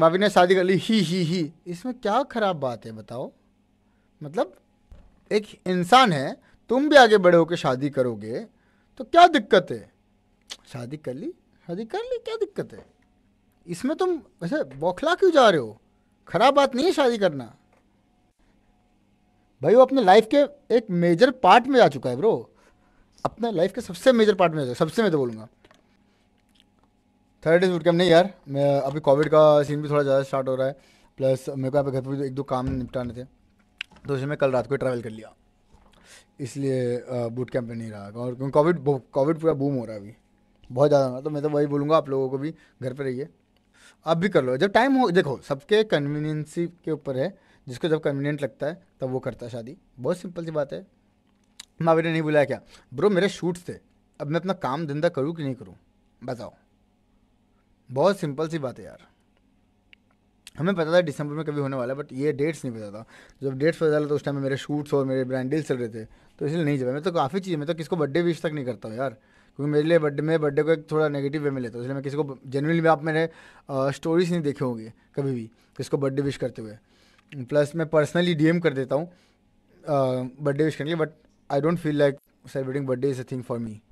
भाभी ने शादी कर ली ही ही ही इसमें क्या खराब बात है बताओ मतलब एक इंसान है तुम भी आगे बड़े होकर शादी करोगे तो क्या दिक्कत है शादी कर ली शादी कर ली क्या दिक्कत है इसमें तुम वैसे बौखला क्यों जा रहे हो खराब बात नहीं है शादी करना भाई वो अपने लाइफ के एक मेजर पार्ट में जा चुका है ब्रो अपने लाइफ के सबसे मेजर पार्ट में जा सबसे मैं तो बोलूँगा थर्ड डेज वुड कैम्प नहीं यार मैं अभी कोविड का सीन भी थोड़ा ज़्यादा स्टार्ट हो रहा है प्लस मेरे को यहाँ पे घर पर एक दो काम निपटाने थे तो उसमें कल रात को ट्रैवल कर लिया इसलिए बूट कैंप में नहीं रहा और क्योंकि कोविड कोविड पूरा बूम हो रहा है अभी बहुत ज़्यादा हो रहा तो मैं तो वही बोलूँगा आप लोगों को भी घर पर रहिए आप भी कर लो जब टाइम हो देखो सबके कन्वीनियंसी के ऊपर है जिसको जब कन्वीनियंट लगता है तब वो करता है शादी बहुत सिंपल सी बात है मावे ने नहीं बुलाया क्या ब्रो मेरे शूट्स थे अब मैं अपना काम धंधा करूँ कि नहीं करूँ बताओ बहुत सिंपल सी बात है यार हमें पता था दिसंबर में कभी होने वाला है बट ये डेट्स नहीं पता था जब डेट्स पता चला तो उस टाइम में मेरे शूट्स और मेरे ब्रांड डील्स चल रहे थे तो इसलिए नहीं जब मैं तो काफ़ी चीज़ मैं तो किसको बर्थडे विश तक नहीं करता हूँ यार क्योंकि मेरे लिए बर्थडे में बर्थडे को एक थोड़ा नेगेटिव वे में लेता हूँ इसलिए मैं किसी को भी आप मेरे स्टोरीज नहीं देखे होंगे कभी भी किसको बर्थडे विश करते हुए प्लस मैं पर्सनली डी कर देता हूँ बर्थडे विश करने के लिए but I don't feel like celebrating birthday is a thing for me